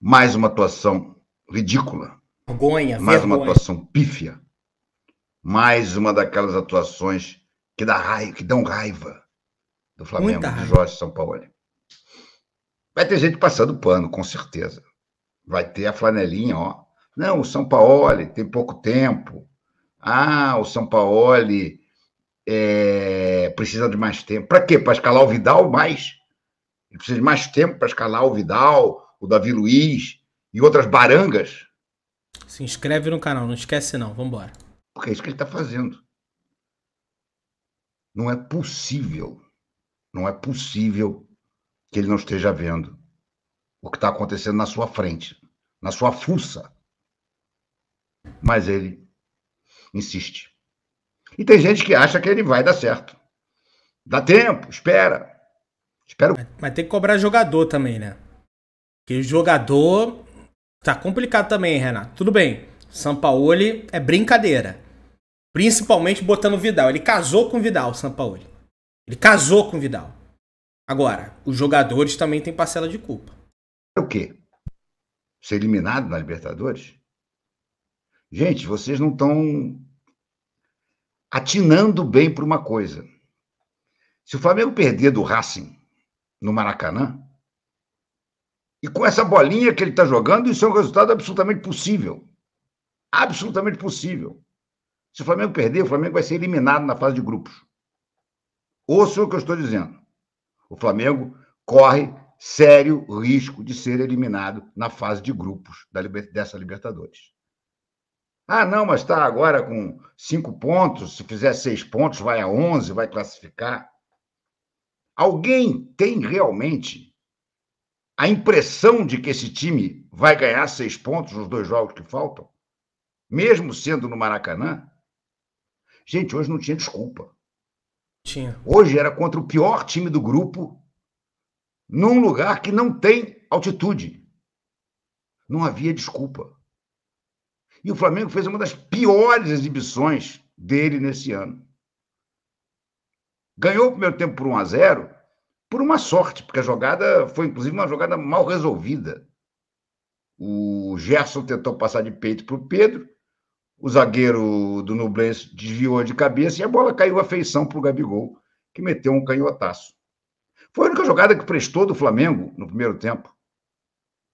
Mais uma atuação ridícula. Vergonha, Mais vergonha. uma atuação pífia. Mais uma daquelas atuações que, dá raiva, que dão raiva do Flamengo, Muita do Jorge São Paulo. Vai ter gente passando pano, com certeza. Vai ter a flanelinha, ó. Não, o São Paulo tem pouco tempo. Ah, o São Paulo é, precisa de mais tempo. Para quê? Para escalar o Vidal mais? Ele precisa de mais tempo para escalar o Vidal, o Davi Luiz e outras barangas. Se inscreve no canal, não esquece não, vamos embora. Porque é isso que ele está fazendo. Não é possível, não é possível que ele não esteja vendo o que está acontecendo na sua frente, na sua fuça. Mas ele insiste. E tem gente que acha que ele vai dar certo. Dá tempo, espera. espera. Mas, mas tem que cobrar jogador também, né? Que jogador tá complicado também, Renato. Tudo bem. Sampaoli é brincadeira. Principalmente botando o Vidal. Ele casou com o Vidal, Sampaoli. Ele casou com o Vidal. Agora, os jogadores também têm parcela de culpa. É o quê? Ser eliminado na Libertadores? Gente, vocês não estão atinando bem para uma coisa. Se o Flamengo perder do Racing no Maracanã, e com essa bolinha que ele está jogando, isso é um resultado absolutamente possível. Absolutamente possível. Se o Flamengo perder, o Flamengo vai ser eliminado na fase de grupos. Ouça o que eu estou dizendo. O Flamengo corre sério risco de ser eliminado na fase de grupos da, dessa Libertadores. Ah, não, mas está agora com cinco pontos. Se fizer seis pontos, vai a onze, vai classificar. Alguém tem realmente a impressão de que esse time vai ganhar seis pontos nos dois jogos que faltam, mesmo sendo no Maracanã, gente, hoje não tinha desculpa. Tinha. Hoje era contra o pior time do grupo, num lugar que não tem altitude. Não havia desculpa. E o Flamengo fez uma das piores exibições dele nesse ano. Ganhou o primeiro tempo por 1 a 0 por uma sorte, porque a jogada foi inclusive uma jogada mal resolvida. O Gerson tentou passar de peito para o Pedro, o zagueiro do Nublense desviou de cabeça e a bola caiu a feição para o Gabigol, que meteu um canhotaço. Foi a única jogada que prestou do Flamengo no primeiro tempo.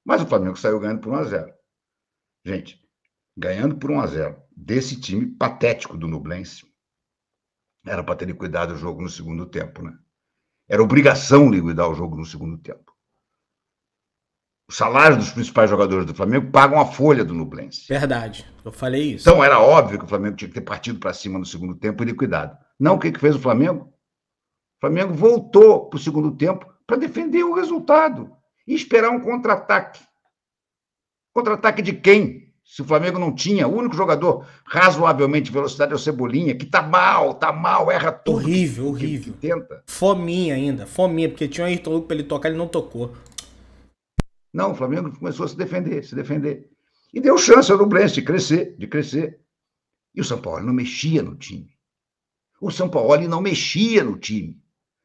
Mas o Flamengo saiu ganhando por 1 a 0 Gente, ganhando por 1 a 0 desse time patético do Nublense. Era para ter liquidado o jogo no segundo tempo, né? Era obrigação liquidar o jogo no segundo tempo. Os salários dos principais jogadores do Flamengo pagam a folha do Nublense. Verdade, eu falei isso. Então era óbvio que o Flamengo tinha que ter partido para cima no segundo tempo e liquidado. Não, o que, que fez o Flamengo? O Flamengo voltou para o segundo tempo para defender o resultado e esperar um contra-ataque. Contra-ataque de quem? Se o Flamengo não tinha, o único jogador razoavelmente velocidade é o Cebolinha, que tá mal, tá mal, erra tudo. Horrível, que, horrível. Que, tenta. Fominha ainda, fominha, porque tinha um Ayrton Lucas pra ele tocar, ele não tocou. Não, o Flamengo começou a se defender, se defender. E deu chance ao Nublense de crescer, de crescer. E o São Paulo não mexia no time. O São Paulo não mexia no time.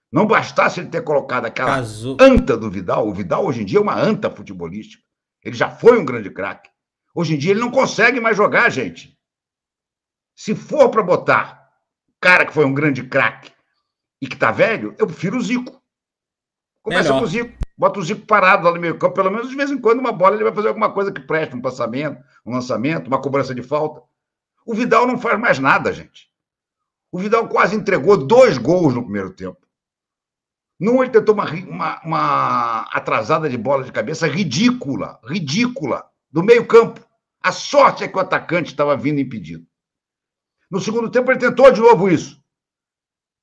Não bastasse ele ter colocado aquela anta do Vidal. O Vidal hoje em dia é uma anta futebolística. Ele já foi um grande craque. Hoje em dia ele não consegue mais jogar, gente. Se for para botar o cara que foi um grande craque e que tá velho, eu prefiro o Zico. Começa Melhor. com o Zico. Bota o Zico parado lá no meio campo, pelo menos de vez em quando uma bola ele vai fazer alguma coisa que preste, um passamento, um lançamento, uma cobrança de falta. O Vidal não faz mais nada, gente. O Vidal quase entregou dois gols no primeiro tempo. Num ele tentou uma, uma, uma atrasada de bola de cabeça ridícula, ridícula, do meio campo. A sorte é que o atacante estava vindo impedido. No segundo tempo, ele tentou de novo isso.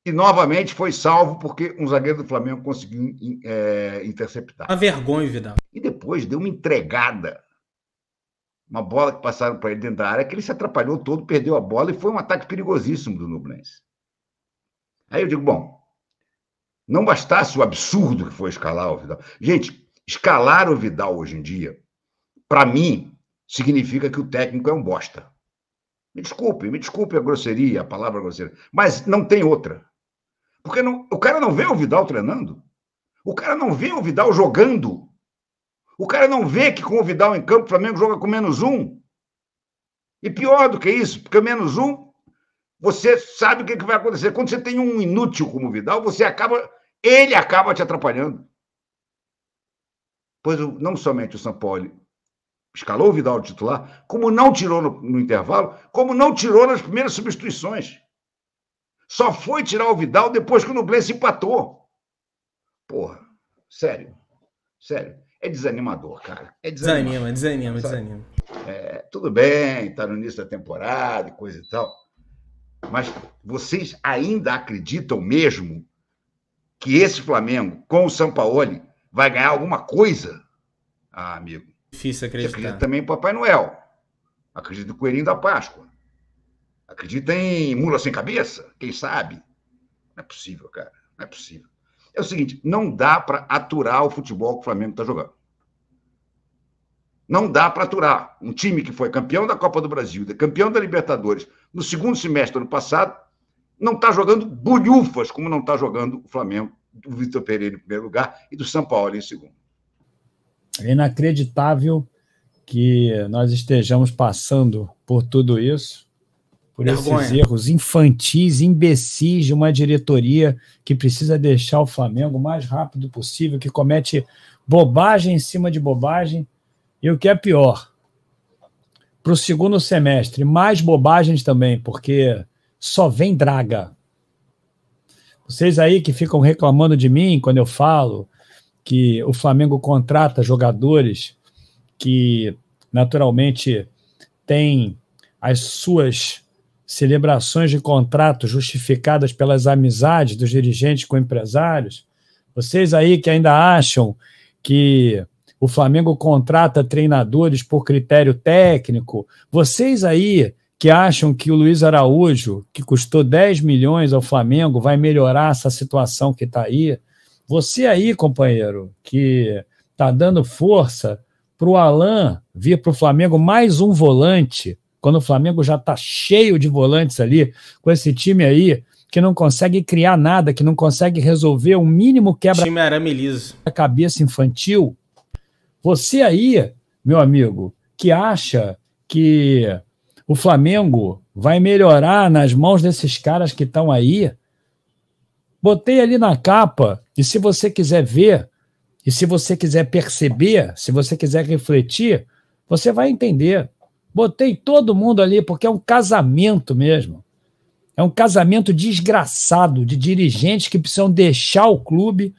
E novamente foi salvo porque um zagueiro do Flamengo conseguiu é, interceptar. A vergonha, Vidal. E depois deu uma entregada. Uma bola que passaram para ele dentro da área, que ele se atrapalhou todo, perdeu a bola e foi um ataque perigosíssimo do Nublense. Aí eu digo, bom, não bastasse o absurdo que foi escalar o Vidal. Gente, escalar o Vidal hoje em dia, para mim, significa que o técnico é um bosta. Me desculpe, me desculpe a grosseria, a palavra grosseira, mas não tem outra. Porque não, o cara não vê o Vidal treinando. O cara não vê o Vidal jogando. O cara não vê que com o Vidal em campo o Flamengo joga com menos um. E pior do que isso, porque menos um, você sabe o que, que vai acontecer. Quando você tem um inútil como o Vidal, você acaba. Ele acaba te atrapalhando. Pois não somente o São Paulo escalou o Vidal titular, como não tirou no, no intervalo, como não tirou nas primeiras substituições. Só foi tirar o Vidal depois que o Nublense empatou. Porra, sério, sério. É desanimador, cara. É desanimador, desanima, desanima, sabe? desanima. É, tudo bem, tá no início da temporada e coisa e tal. Mas vocês ainda acreditam mesmo que esse Flamengo, com o Sampaoli, vai ganhar alguma coisa? Ah, amigo, Difícil acreditar. acredita também em Papai Noel. Acredita no Coelhinho da Páscoa. Acredita em mula sem cabeça? Quem sabe? Não é possível, cara. Não é possível. É o seguinte, não dá para aturar o futebol que o Flamengo está jogando. Não dá para aturar. Um time que foi campeão da Copa do Brasil, campeão da Libertadores, no segundo semestre do ano passado, não está jogando bolhufas como não está jogando o Flamengo, do Vitor Pereira em primeiro lugar e do São Paulo em segundo. É inacreditável que nós estejamos passando por tudo isso, por Vergonha. esses erros infantis, imbecis de uma diretoria que precisa deixar o Flamengo o mais rápido possível, que comete bobagem em cima de bobagem, e o que é pior, para o segundo semestre, mais bobagens também, porque só vem draga. Vocês aí que ficam reclamando de mim quando eu falo que o Flamengo contrata jogadores que naturalmente têm as suas celebrações de contrato justificadas pelas amizades dos dirigentes com empresários. Vocês aí que ainda acham que o Flamengo contrata treinadores por critério técnico, vocês aí que acham que o Luiz Araújo, que custou 10 milhões ao Flamengo, vai melhorar essa situação que está aí, você aí, companheiro, que está dando força para o Alain vir para o Flamengo mais um volante, quando o Flamengo já está cheio de volantes ali, com esse time aí, que não consegue criar nada, que não consegue resolver o mínimo quebra time a cabeça infantil. Você aí, meu amigo, que acha que o Flamengo vai melhorar nas mãos desses caras que estão aí, Botei ali na capa, e se você quiser ver, e se você quiser perceber, se você quiser refletir, você vai entender. Botei todo mundo ali, porque é um casamento mesmo. É um casamento desgraçado de dirigentes que precisam deixar o clube,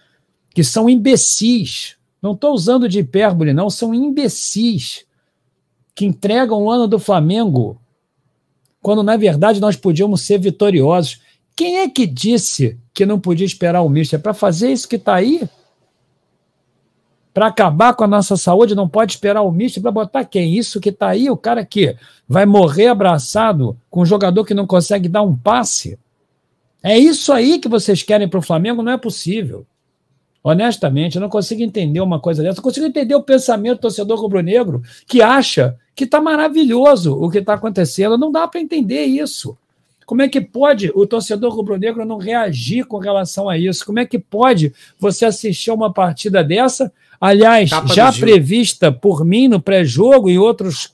que são imbecis. Não estou usando de hipérbole, não, são imbecis que entregam o ano do Flamengo, quando na verdade nós podíamos ser vitoriosos. Quem é que disse que não podia esperar o misto? É para fazer isso que está aí? Para acabar com a nossa saúde, não pode esperar o misto para botar quem? Isso que está aí, o cara que vai morrer abraçado com um jogador que não consegue dar um passe. É isso aí que vocês querem para o Flamengo? Não é possível. Honestamente, eu não consigo entender uma coisa dessa. Eu consigo entender o pensamento do torcedor rubro-negro que acha que está maravilhoso o que está acontecendo. Não dá para entender isso. Como é que pode o torcedor rubro-negro não reagir com relação a isso? Como é que pode você assistir a uma partida dessa? Aliás, Capa já prevista por mim no pré-jogo e outros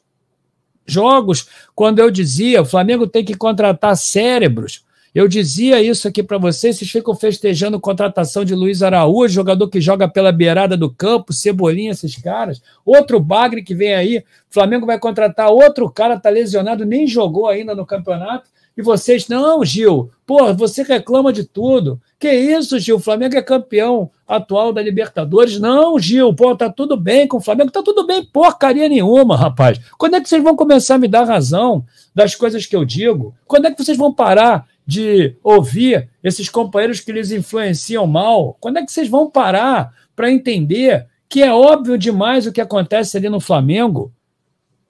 jogos, quando eu dizia o Flamengo tem que contratar cérebros. Eu dizia isso aqui para vocês, vocês ficam festejando contratação de Luiz Araújo, jogador que joga pela beirada do campo, Cebolinha, esses caras. Outro bagre que vem aí, Flamengo vai contratar outro cara, tá lesionado, nem jogou ainda no campeonato. E vocês, não, Gil, pô, você reclama de tudo. Que isso, Gil? O Flamengo é campeão atual da Libertadores. Não, Gil, pô, tá tudo bem com o Flamengo. Tá tudo bem, porcaria nenhuma, rapaz. Quando é que vocês vão começar a me dar razão das coisas que eu digo? Quando é que vocês vão parar de ouvir esses companheiros que lhes influenciam mal? Quando é que vocês vão parar para entender que é óbvio demais o que acontece ali no Flamengo?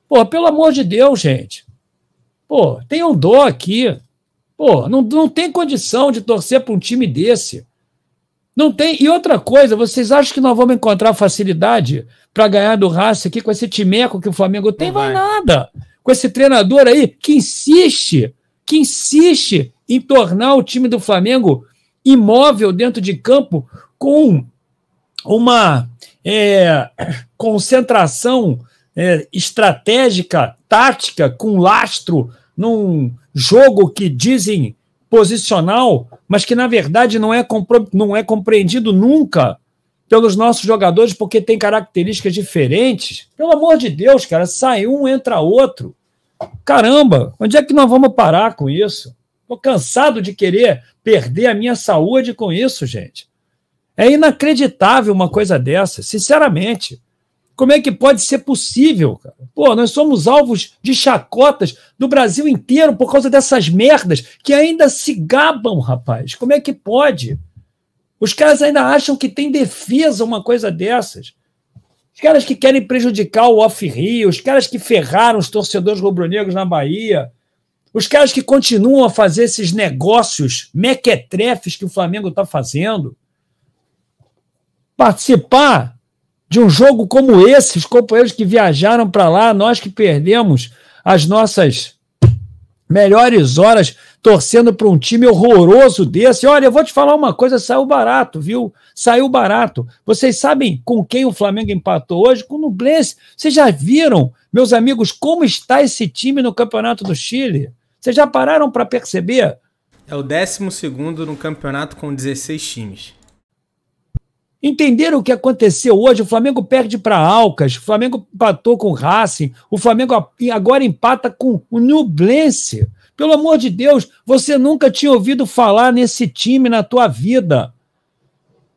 Pô, pelo amor de Deus, gente. Pô, um dó aqui. Pô, não, não tem condição de torcer para um time desse. Não tem. E outra coisa, vocês acham que nós vamos encontrar facilidade para ganhar do Racing aqui com esse timeco que o Flamengo tem? Não vai nada. Com esse treinador aí que insiste, que insiste em tornar o time do Flamengo imóvel dentro de campo com uma é, concentração é, estratégica, tática, com lastro num jogo que dizem posicional, mas que na verdade não é, não é compreendido nunca pelos nossos jogadores porque tem características diferentes. Pelo amor de Deus, cara, sai um, entra outro. Caramba, onde é que nós vamos parar com isso? Tô cansado de querer perder a minha saúde com isso, gente. É inacreditável uma coisa dessa, sinceramente. Como é que pode ser possível, cara? Pô, nós somos alvos de chacotas do Brasil inteiro por causa dessas merdas que ainda se gabam, rapaz. Como é que pode? Os caras ainda acham que tem defesa uma coisa dessas. Os caras que querem prejudicar o off-rio, os caras que ferraram os torcedores rubro-negros na Bahia, os caras que continuam a fazer esses negócios mequetrefes que o Flamengo está fazendo. Participar de um jogo como esse, os companheiros que viajaram para lá, nós que perdemos as nossas melhores horas torcendo para um time horroroso desse. Olha, eu vou te falar uma coisa, saiu barato, viu? Saiu barato. Vocês sabem com quem o Flamengo empatou hoje? Com o Nublense. Vocês já viram, meus amigos, como está esse time no Campeonato do Chile? Vocês já pararam para perceber? É o 12 segundo no campeonato com 16 times. Entenderam o que aconteceu hoje? O Flamengo perde para Alcas, o Flamengo empatou com o Racing, o Flamengo agora empata com o Nublense. Pelo amor de Deus, você nunca tinha ouvido falar nesse time na tua vida.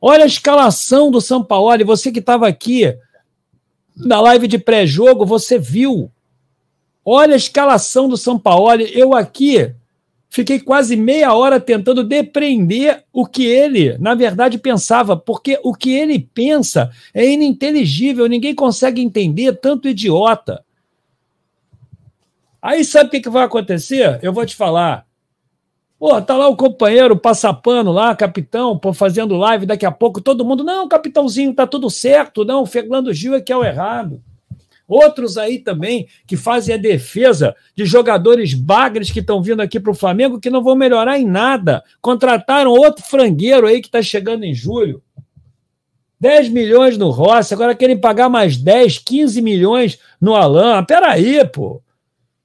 Olha a escalação do São Paulo, e você que estava aqui na live de pré-jogo, você viu. Olha a escalação do São Paulo. Eu aqui Fiquei quase meia hora tentando depreender o que ele, na verdade, pensava, porque o que ele pensa é ininteligível, ninguém consegue entender, tanto idiota. Aí sabe o que, vai acontecer? Eu vou te falar. Pô, tá lá o companheiro passapano lá, capitão, fazendo live daqui a pouco, todo mundo, não, capitãozinho, tá tudo certo, não, o Fernando Gil é que é o errado. Outros aí também que fazem a defesa de jogadores bagres que estão vindo aqui para o Flamengo que não vão melhorar em nada. Contrataram outro frangueiro aí que está chegando em julho. 10 milhões no Rossi, agora querem pagar mais 10, 15 milhões no Alain. Ah, peraí, pô.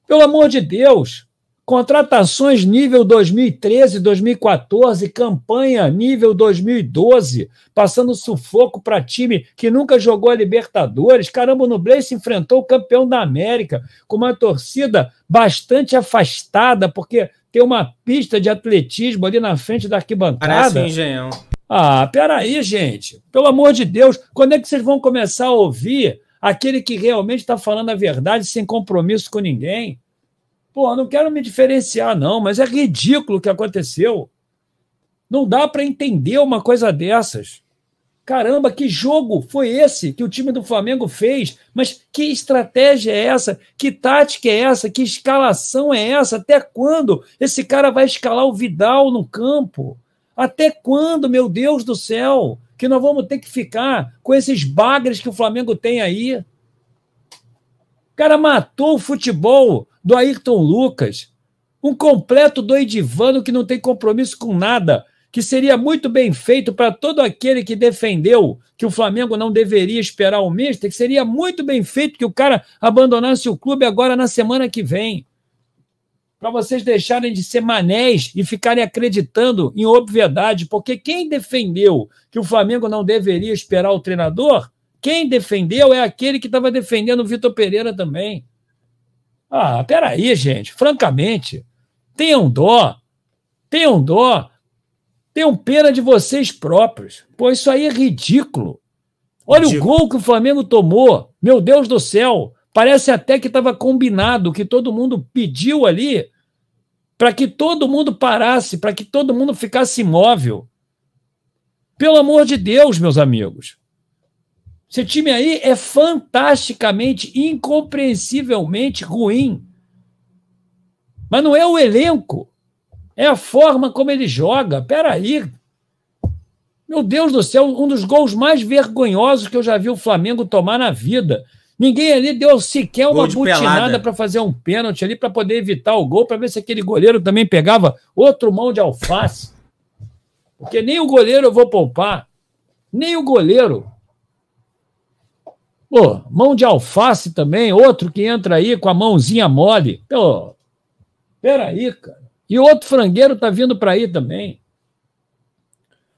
Pelo amor de Deus. Contratações nível 2013, 2014, campanha nível 2012, passando sufoco para time que nunca jogou a Libertadores. Caramba, o Nublense se enfrentou o campeão da América, com uma torcida bastante afastada, porque tem uma pista de atletismo ali na frente da arquibancada. Parece um engenhão. Ah, peraí, gente. Pelo amor de Deus, quando é que vocês vão começar a ouvir aquele que realmente está falando a verdade sem compromisso com ninguém? Pô, não quero me diferenciar, não, mas é ridículo o que aconteceu. Não dá para entender uma coisa dessas. Caramba, que jogo foi esse que o time do Flamengo fez? Mas que estratégia é essa? Que tática é essa? Que escalação é essa? Até quando esse cara vai escalar o Vidal no campo? Até quando, meu Deus do céu, que nós vamos ter que ficar com esses bagres que o Flamengo tem aí? O cara matou o futebol do Ayrton Lucas, um completo doidivano que não tem compromisso com nada, que seria muito bem feito para todo aquele que defendeu que o Flamengo não deveria esperar o Mister, que seria muito bem feito que o cara abandonasse o clube agora na semana que vem. Para vocês deixarem de ser manés e ficarem acreditando em obviedade, porque quem defendeu que o Flamengo não deveria esperar o treinador, quem defendeu é aquele que estava defendendo o Vitor Pereira também. Ah, peraí, gente, francamente, tenham dó, tenham dó, tenham pena de vocês próprios. Pô, isso aí é ridículo. Olha ridículo. o gol que o Flamengo tomou, meu Deus do céu. Parece até que estava combinado, que todo mundo pediu ali para que todo mundo parasse, para que todo mundo ficasse imóvel. Pelo amor de Deus, meus amigos. Esse time aí é fantasticamente, incompreensivelmente ruim. Mas não é o elenco, é a forma como ele joga. Peraí. Meu Deus do céu, um dos gols mais vergonhosos que eu já vi o Flamengo tomar na vida. Ninguém ali deu sequer uma butinada para fazer um pênalti ali para poder evitar o gol, para ver se aquele goleiro também pegava outro mão de alface. Porque nem o goleiro eu vou poupar. Nem o goleiro. Pô, mão de alface também, outro que entra aí com a mãozinha mole. Pô, peraí, cara. E outro frangueiro tá vindo para aí também.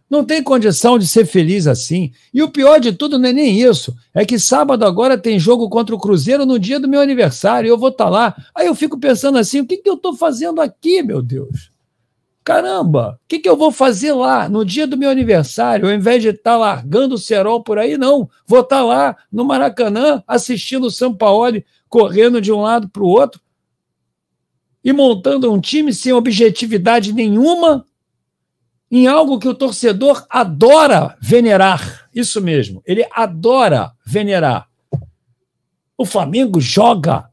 Não tem condição de ser feliz assim. E o pior de tudo não é nem isso. É que sábado agora tem jogo contra o Cruzeiro no dia do meu aniversário. Eu vou estar tá lá. Aí eu fico pensando assim: o que, que eu estou fazendo aqui, meu Deus? Caramba, o que, que eu vou fazer lá no dia do meu aniversário? Ao invés de estar tá largando o cerol por aí, não. Vou estar tá lá no Maracanã assistindo o Sampaoli correndo de um lado para o outro e montando um time sem objetividade nenhuma em algo que o torcedor adora venerar. Isso mesmo, ele adora venerar. O Flamengo joga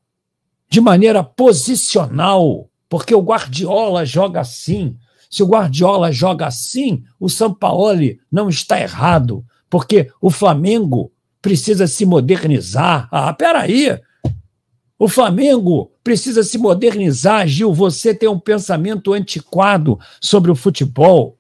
de maneira posicional porque o Guardiola joga assim. Se o Guardiola joga assim, o Sampaoli não está errado, porque o Flamengo precisa se modernizar. Ah, peraí! O Flamengo precisa se modernizar, Gil. Você tem um pensamento antiquado sobre o futebol.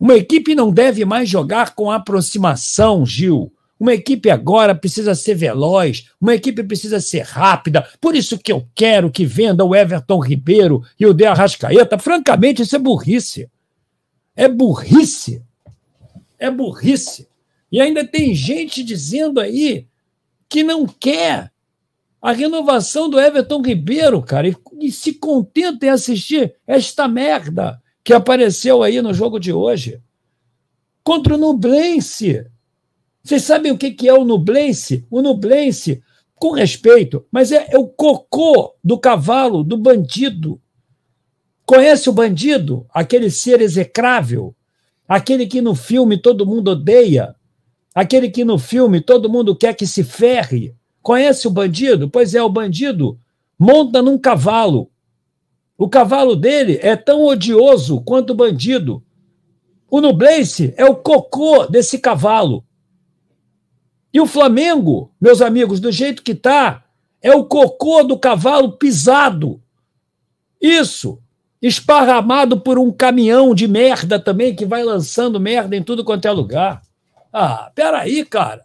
Uma equipe não deve mais jogar com aproximação, Gil. Uma equipe agora precisa ser veloz, uma equipe precisa ser rápida. Por isso que eu quero que venda o Everton Ribeiro e o De Arrascaeta. Francamente, isso é burrice. É burrice. É burrice. E ainda tem gente dizendo aí que não quer a renovação do Everton Ribeiro, cara, e, e se contenta em assistir esta merda que apareceu aí no jogo de hoje. Contra o Nublense. Vocês sabem o que, que é o nublense? O nublense, com respeito, mas é, é o cocô do cavalo, do bandido. Conhece o bandido? Aquele ser execrável? Aquele que no filme todo mundo odeia? Aquele que no filme todo mundo quer que se ferre? Conhece o bandido? Pois é, o bandido monta num cavalo. O cavalo dele é tão odioso quanto o bandido. O Nublense é o cocô desse cavalo. E o Flamengo, meus amigos, do jeito que está, é o cocô do cavalo pisado. Isso, esparramado por um caminhão de merda também, que vai lançando merda em tudo quanto é lugar. Ah, peraí, cara.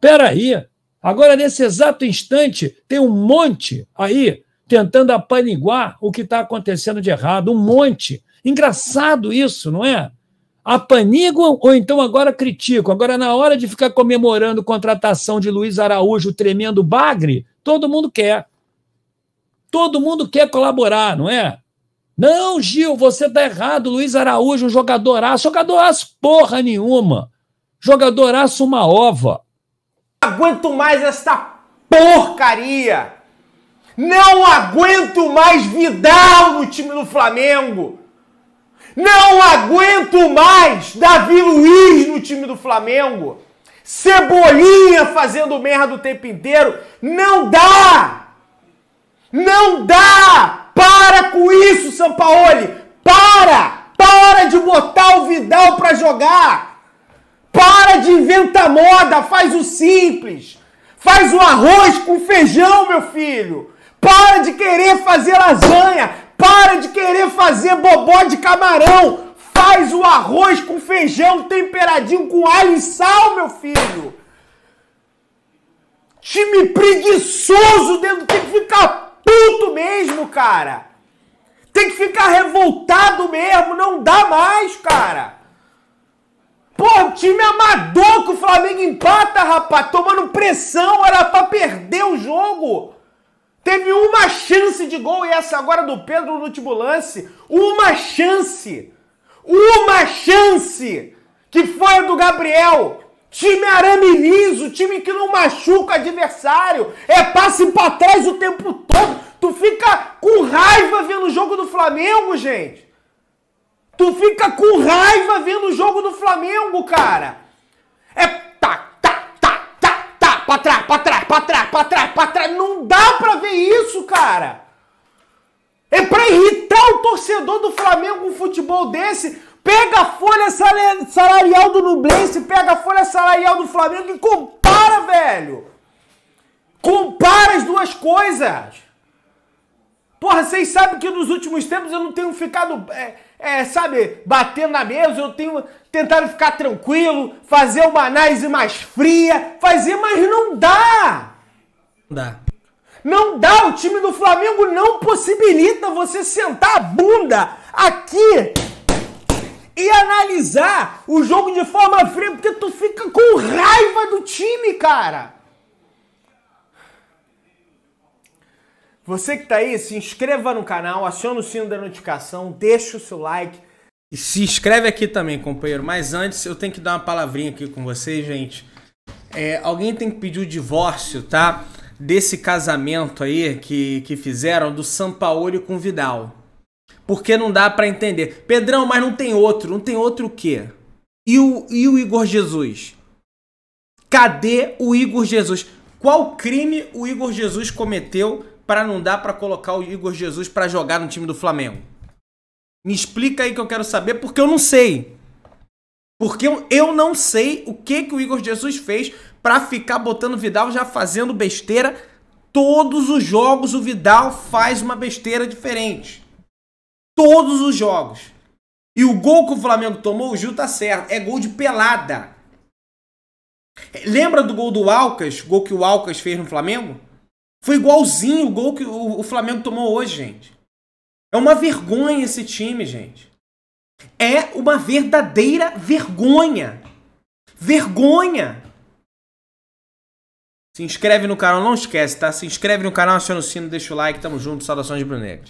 Peraí. Agora, nesse exato instante, tem um monte aí tentando apaniguar o que está acontecendo de errado. Um monte. Engraçado isso, não é? apaniguam ou então agora criticam. Agora, na hora de ficar comemorando a contratação de Luiz Araújo, tremendo bagre, todo mundo quer. Todo mundo quer colaborar, não é? Não, Gil, você está errado. Luiz Araújo, jogador aço. Jogador aço porra nenhuma. Jogador aço uma ova. Não aguento mais esta porcaria. Não aguento mais Vidal no time do Flamengo. Não aguento mais Davi Luiz no time do Flamengo. Cebolinha fazendo merda o tempo inteiro. Não dá! Não dá! Para com isso, Sampaoli! Para! Para de botar o Vidal para jogar! Para de inventar moda, faz o simples. Faz o arroz com feijão, meu filho. Para de querer fazer lasanha. Para de querer fazer bobó de camarão! Faz o arroz com feijão temperadinho com alho e sal, meu filho! Time preguiçoso dentro tem que ficar puto mesmo, cara! Tem que ficar revoltado mesmo, não dá mais, cara! Pô, time amador que o Flamengo empata, rapaz, tomando pressão, era pra perder o jogo! Teve uma chance de gol e essa agora do Pedro no último lance. Uma chance! Uma chance! Que foi a do Gabriel! Time arame liso, time que não machuca o adversário, é passe para trás o tempo todo. Tu fica com raiva vendo o jogo do Flamengo, gente. Tu fica com raiva vendo o jogo do Flamengo, cara. É pra trás, pra trás, pra trás, pra trás, pra trás. Não dá pra ver isso, cara. É pra irritar o torcedor do Flamengo um futebol desse. Pega a folha salarial do Nublense, pega a folha salarial do Flamengo e compara, velho. Compara as duas coisas. Porra, vocês sabem que nos últimos tempos eu não tenho ficado, é, é, sabe, batendo na mesa, eu tenho tentado ficar tranquilo, fazer uma análise mais fria, fazer, mas não dá! Não dá. Não dá, o time do Flamengo não possibilita você sentar a bunda aqui e analisar o jogo de forma fria, porque tu fica com raiva do time, cara! Você que está aí, se inscreva no canal, aciona o sino da notificação, deixa o seu like. E se inscreve aqui também, companheiro. Mas antes, eu tenho que dar uma palavrinha aqui com vocês, gente. É, alguém tem que pedir o divórcio, tá? Desse casamento aí que, que fizeram do Sampaoli com Vidal. Porque não dá para entender. Pedrão, mas não tem outro. Não tem outro o quê? E o, e o Igor Jesus? Cadê o Igor Jesus? Qual crime o Igor Jesus cometeu para não dar para colocar o Igor Jesus para jogar no time do Flamengo? Me explica aí que eu quero saber, porque eu não sei. Porque eu não sei o que, que o Igor Jesus fez para ficar botando o Vidal já fazendo besteira. Todos os jogos o Vidal faz uma besteira diferente. Todos os jogos. E o gol que o Flamengo tomou, o Gil tá certo. É gol de pelada. Lembra do gol do Alcas? Gol que o Alcas fez no Flamengo? Foi igualzinho o gol que o, Flamengo tomou hoje, gente. É uma vergonha esse time, gente. É uma verdadeira vergonha. Vergonha! Se inscreve no canal, não esquece, tá? Se inscreve no canal, aciona o sino, deixa o like, tamo junto, saudações brunegras.